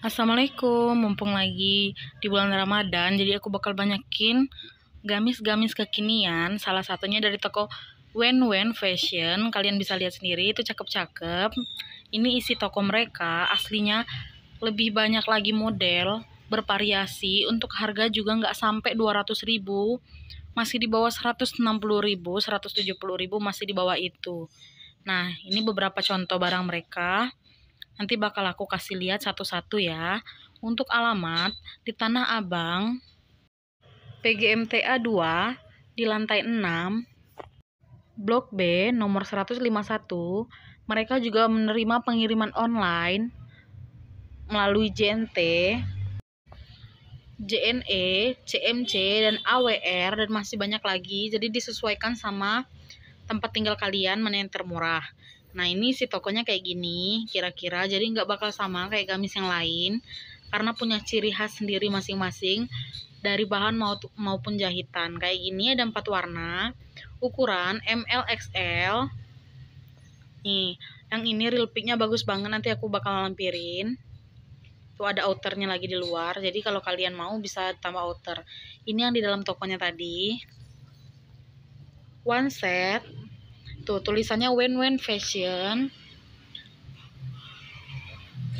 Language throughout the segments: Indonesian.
Assalamualaikum, mumpung lagi di bulan Ramadan, jadi aku bakal banyakin gamis-gamis kekinian. Salah satunya dari toko Wen Wen Fashion. Kalian bisa lihat sendiri, itu cakep-cakep. Ini isi toko mereka, aslinya lebih banyak lagi model, bervariasi. Untuk harga juga nggak sampai 200 ribu, masih di bawah 160 ribu, 170 ribu masih di bawah itu. Nah, ini beberapa contoh barang mereka. Nanti bakal aku kasih lihat satu-satu ya. Untuk alamat di Tanah Abang PGMTA 2 di lantai 6 Blok B nomor 151 mereka juga menerima pengiriman online melalui JNT JNE, CMC, dan AWR dan masih banyak lagi. Jadi disesuaikan sama tempat tinggal kalian mana yang termurah. Nah ini si tokonya kayak gini kira-kira jadi nggak bakal sama kayak gamis yang lain karena punya ciri khas sendiri masing-masing dari bahan maupun jahitan. Kayak gini ada empat warna, ukuran MLXL Nih, yang ini real picknya bagus banget nanti aku bakal lampirin. Tuh ada outernya lagi di luar. Jadi kalau kalian mau bisa tambah outer. Ini yang di dalam tokonya tadi. One set Tuh gitu. tulisannya Wen Wen Fashion.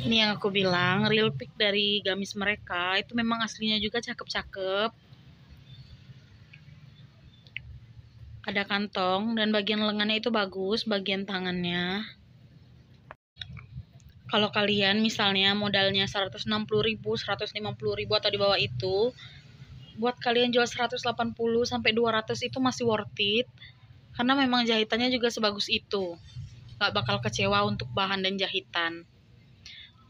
Ini yang aku bilang, real pick dari gamis mereka. Itu memang aslinya juga cakep-cakep. Ada kantong dan bagian lengannya itu bagus, bagian tangannya. Kalau kalian misalnya modalnya 160 ribu, 150 ribu atau di bawah itu, buat kalian jual 180 sampai 200 itu masih worth it karena memang jahitannya juga sebagus itu gak bakal kecewa untuk bahan dan jahitan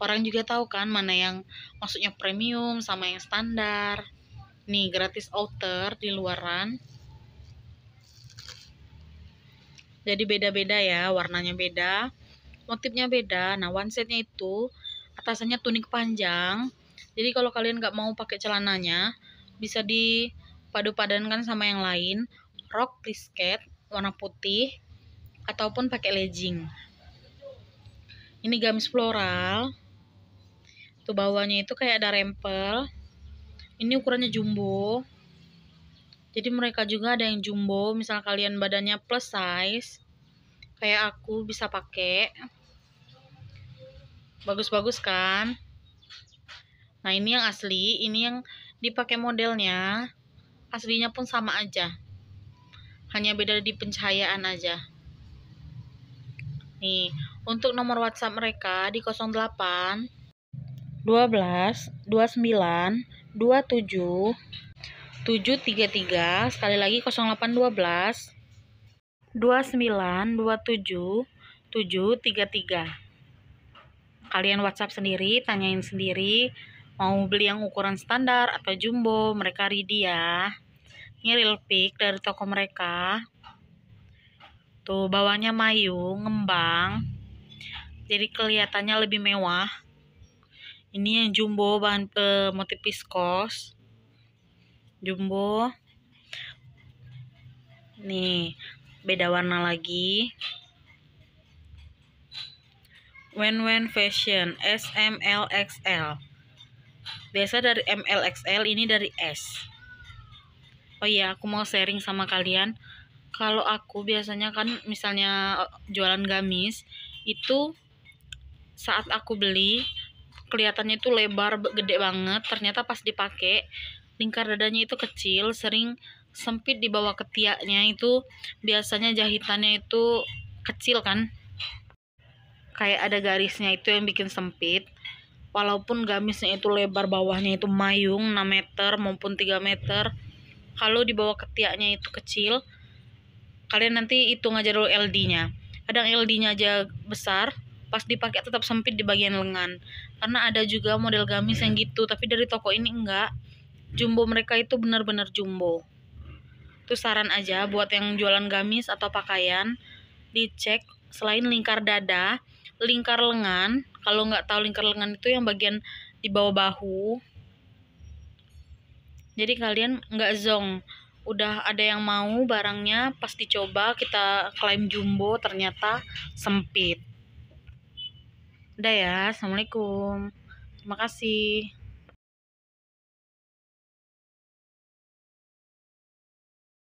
orang juga tahu kan mana yang maksudnya premium sama yang standar nih gratis outer di luaran jadi beda-beda ya warnanya beda motifnya beda nah one setnya itu atasannya tunik panjang jadi kalau kalian gak mau pakai celananya bisa dipadu-padankan sama yang lain rok plisket warna putih ataupun pakai legging ini gamis floral tuh bawahnya itu kayak ada rempel ini ukurannya jumbo jadi mereka juga ada yang jumbo misal kalian badannya plus size kayak aku bisa pakai bagus-bagus kan nah ini yang asli ini yang dipakai modelnya aslinya pun sama aja hanya beda di pencahayaan aja nih untuk nomor WhatsApp mereka di 08 12 29 27 733 sekali lagi 08 12 29 27 733 kalian WhatsApp sendiri tanyain sendiri mau beli yang ukuran standar atau jumbo mereka ready ya ini real pick dari toko mereka. Tuh, bawahnya mayu, ngembang. Jadi kelihatannya lebih mewah. Ini yang jumbo bahan e, motif viskos. Jumbo. Nih, beda warna lagi. Wen Wen Fashion SMLXL. Biasa dari MLXL, ini dari S oh iya aku mau sharing sama kalian kalau aku biasanya kan misalnya eh, jualan gamis itu saat aku beli kelihatannya itu lebar gede banget ternyata pas dipakai lingkar dadanya itu kecil sering sempit di bawah ketiaknya itu biasanya jahitannya itu kecil kan kayak ada garisnya itu yang bikin sempit walaupun gamisnya itu lebar bawahnya itu mayung 6 meter maupun 3 meter kalau di bawah ketiaknya itu kecil kalian nanti hitung aja dulu LD-nya kadang LD-nya aja besar pas dipakai tetap sempit di bagian lengan karena ada juga model gamis yang gitu tapi dari toko ini enggak jumbo mereka itu benar-benar jumbo itu saran aja buat yang jualan gamis atau pakaian dicek selain lingkar dada lingkar lengan kalau nggak tahu lingkar lengan itu yang bagian di bawah bahu jadi kalian nggak zong udah ada yang mau barangnya pas dicoba kita klaim jumbo ternyata sempit udah ya assalamualaikum terima kasih